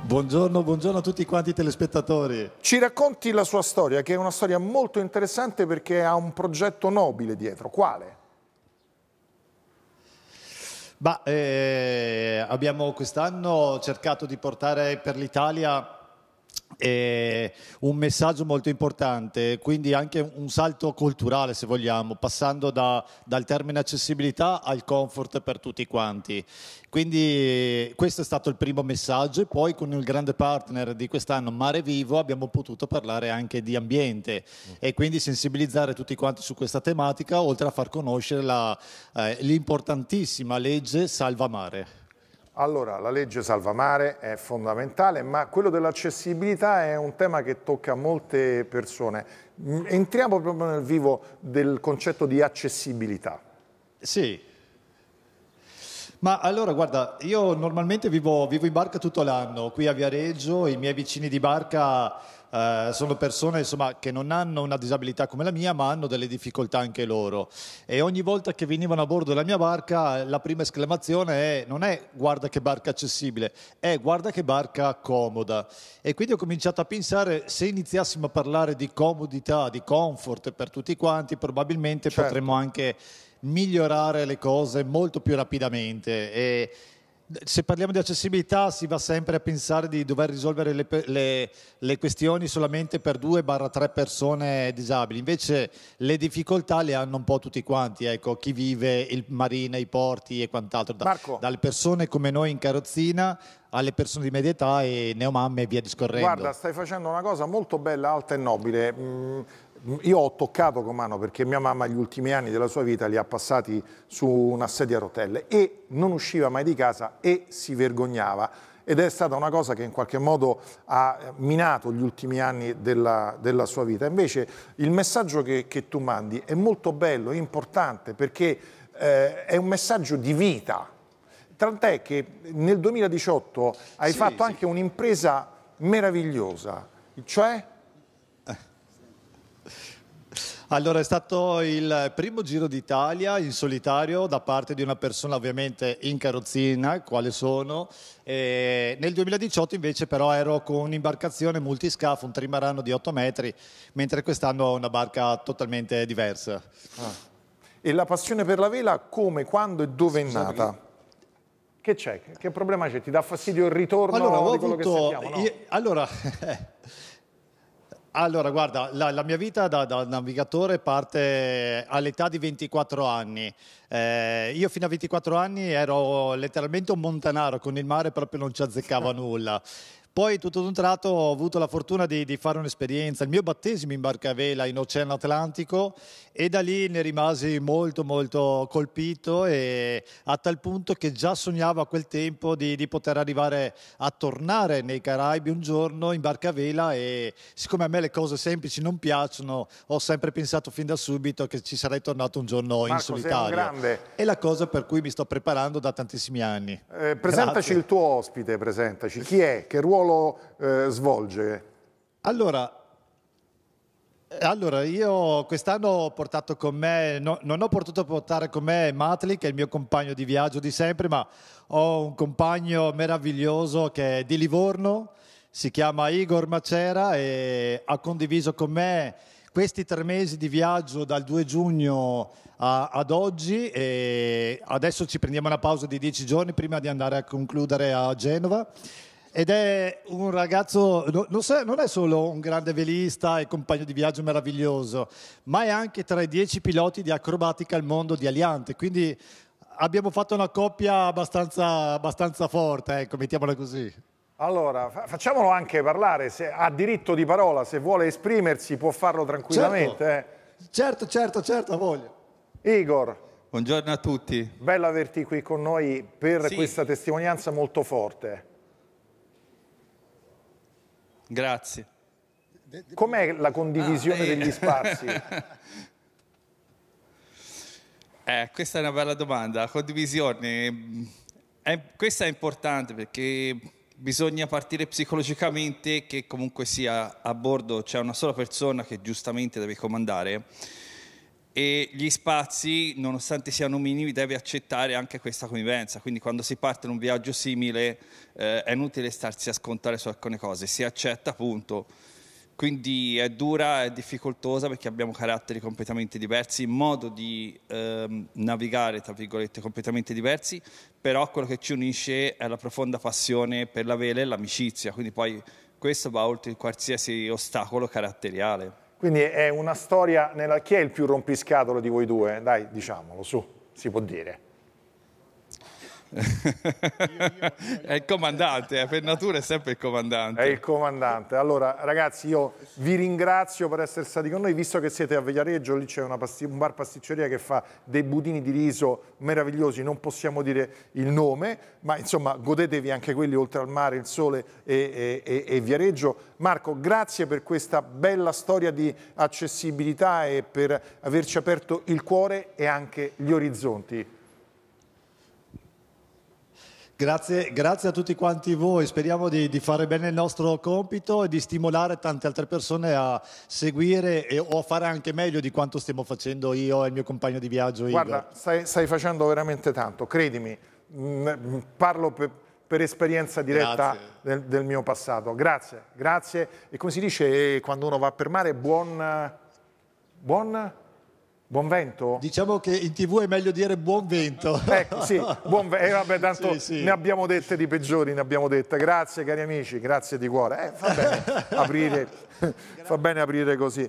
Buongiorno, buongiorno a tutti quanti i telespettatori. Ci racconti la sua storia, che è una storia molto interessante perché ha un progetto nobile dietro. Quale? Bah, eh, abbiamo quest'anno cercato di portare per l'Italia è un messaggio molto importante, quindi anche un salto culturale se vogliamo, passando da, dal termine accessibilità al comfort per tutti quanti. Quindi questo è stato il primo messaggio e poi con il grande partner di quest'anno Mare Vivo abbiamo potuto parlare anche di ambiente mm. e quindi sensibilizzare tutti quanti su questa tematica oltre a far conoscere la, eh, l'importantissima legge Salva Mare. Allora, la legge salvamare è fondamentale, ma quello dell'accessibilità è un tema che tocca molte persone. Entriamo proprio nel vivo del concetto di accessibilità. Sì, ma allora, guarda, io normalmente vivo, vivo in barca tutto l'anno, qui a Viareggio, i miei vicini di barca eh, sono persone insomma, che non hanno una disabilità come la mia, ma hanno delle difficoltà anche loro. E ogni volta che venivano a bordo della mia barca, la prima esclamazione è, non è guarda che barca accessibile, è guarda che barca comoda. E quindi ho cominciato a pensare, se iniziassimo a parlare di comodità, di comfort per tutti quanti, probabilmente certo. potremmo anche migliorare le cose molto più rapidamente. E se parliamo di accessibilità si va sempre a pensare di dover risolvere le, le, le questioni solamente per due barra tre persone disabili, invece le difficoltà le hanno un po' tutti quanti, ecco, chi vive il marina, i porti e quant'altro, da, dalle persone come noi in carrozzina alle persone di media età e neomamme e via discorrendo. Guarda, stai facendo una cosa molto bella, alta e nobile. Mm io ho toccato con mano perché mia mamma gli ultimi anni della sua vita li ha passati su una sedia a rotelle e non usciva mai di casa e si vergognava ed è stata una cosa che in qualche modo ha eh, minato gli ultimi anni della, della sua vita. Invece il messaggio che, che, tu mandi è molto bello, è importante perché eh, è un messaggio di vita. Tant'è che nel 2018 hai sì, fatto sì. anche un'impresa meravigliosa, cioè allora, è stato il primo Giro d'Italia in solitario da parte di una persona ovviamente in carrozzina, quale sono. E nel 2018 invece però ero con un'imbarcazione multiscafo, un trimarano di 8 metri, mentre quest'anno ho una barca totalmente diversa. Ah. E la passione per la vela come, quando e dove è nata? Che c'è? Che problema c'è? Ti dà fastidio il ritorno allora, di quello avuto... che sentiamo? No? Io... Allora... Allora, guarda, la, la mia vita da, da, navigatore parte all'età di 24 anni. Eh, io fino a 24 anni ero letteralmente un montanaro, con il mare proprio non ci azzeccava nulla. Poi tutto un tratto ho avuto la fortuna di, di fare un'esperienza, il mio battesimo in barca a vela in Oceano Atlantico e da lì ne rimasi molto molto colpito e a tal punto che già sognavo a quel tempo di, di poter arrivare a tornare nei Caraibi un giorno in barca a vela e siccome a me le cose semplici non piacciono ho sempre pensato fin da subito che ci sarei tornato un giorno Marco, in solitario. È la cosa per cui mi sto preparando da tantissimi anni. Eh, presentaci Grazie. il tuo ospite, presentaci. Chi è? Che ruolo ruolo eh, svolge? Allora, eh, allora, io quest'anno ho portato con me, no, non ho potuto portare con me Matli, che è il mio compagno di viaggio di sempre, ma ho un compagno meraviglioso che è di Livorno, si chiama Igor Macera e ha condiviso con me questi tre mesi di viaggio dal 2 giugno a, ad oggi e adesso ci prendiamo una pausa di dieci giorni prima di andare a concludere a Genova ed è un ragazzo, non è solo un grande velista e compagno di viaggio meraviglioso, ma è anche tra i dieci piloti di acrobatica al mondo di Aliante. Quindi abbiamo fatto una coppia abbastanza, abbastanza forte, ecco, mettiamola così. Allora, facciamolo anche parlare, se ha diritto di parola, se vuole esprimersi può farlo tranquillamente. Certo, eh. certo, certo, certo, voglio. Igor, Buongiorno a tutti. Bello averti qui con noi per sì. questa testimonianza molto forte. Grazie. Com'è la condivisione ah, eh. degli spazi? eh, questa è una bella domanda. La condivisione, è, questa è importante perché bisogna partire psicologicamente che comunque sia a bordo c'è una sola persona che giustamente deve comandare e gli spazi, nonostante siano minimi, deve accettare anche questa convivenza. Quindi quando si parte in un viaggio simile eh, è inutile starsi a scontare su alcune cose, si accetta appunto. Quindi è dura, è difficoltosa perché abbiamo caratteri completamente diversi, modo di ehm, navigare, tra virgolette, completamente diversi, però quello che ci unisce è la profonda passione per la vela e l'amicizia, quindi poi questo va oltre qualsiasi ostacolo caratteriale. Quindi è una storia nella... Chi è il più rompiscatolo di voi due? Dai, diciamolo, su, si può dire è il comandante, eh, per natura è sempre il comandante. È il comandante. Allora, ragazzi, io vi ringrazio per essere stati con noi, visto che siete a Vegliareggio, lì c'è un bar pasticceria che fa dei budini di riso meravigliosi, non possiamo dire il nome, ma insomma godetevi anche quelli oltre al mare, il sole e, e, e Viareggio. Marco, grazie per questa bella storia di accessibilità e per averci aperto il cuore e anche gli orizzonti. Grazie, grazie, a tutti quanti voi, speriamo di, di, fare bene il nostro compito e di stimolare tante altre persone a seguire e, o a fare anche meglio di quanto stiamo facendo io e il mio compagno di viaggio. Guarda, stai, stai, facendo veramente tanto, credimi, mm, mm, parlo per, per esperienza diretta del, del, mio passato. Grazie, grazie. E come si dice eh, quando uno va per mare, buon... buon Buon vento? Diciamo che in tv è meglio dire buon vento. Ecco, sì, buon vento. Eh, vabbè, tanto sì, sì. ne abbiamo dette di peggiori, ne abbiamo dette. Grazie cari amici, grazie di cuore. Eh, va bene aprire, fa bene aprire così.